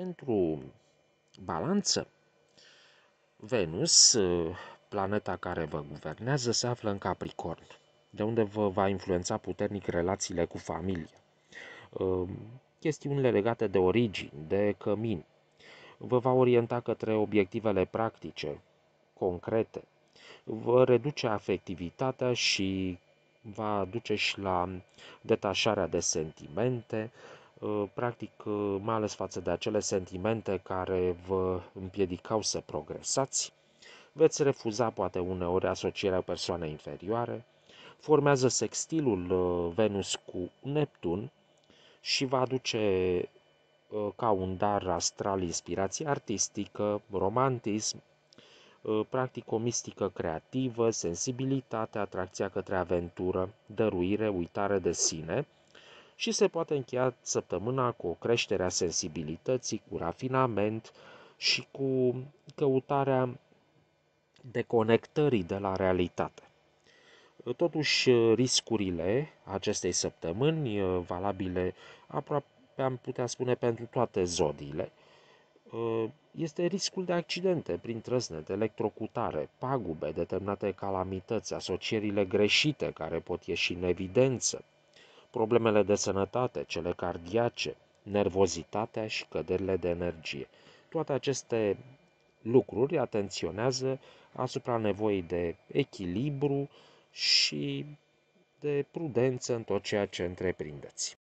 Pentru balanță, Venus, planeta care vă guvernează, se află în Capricorn, de unde vă va influența puternic relațiile cu familia. Ehm, chestiunile legate de origini, de cămin, vă va orienta către obiectivele practice, concrete, vă reduce afectivitatea și va duce și la detașarea de sentimente, Ă, practic ă, mai ales față de acele sentimente care vă împiedicau să progresați, veți refuza poate uneori asocierea persoanei inferioare, formează sextilul ă, Venus cu Neptun și va aduce ca un dar astral inspirație artistică, romantism, practic o mistică creativă, sensibilitate, atracția către aventură, dăruire, uitare de sine – și se poate încheia săptămâna cu o creștere a sensibilității, cu rafinament și cu căutarea deconectării de la realitate. Totuși, riscurile acestei săptămâni, uh, valabile aproape am putea spune pentru toate zodiile, uh, este riscul de accidente prin de electrocutare, pagube, determinate calamități, asocierile greșite care pot ieși în evidență, problemele de sănătate, cele cardiace, nervozitatea și căderile de energie. Toate aceste lucruri atenționează asupra nevoii de echilibru și de prudență în tot ceea ce întreprindeți.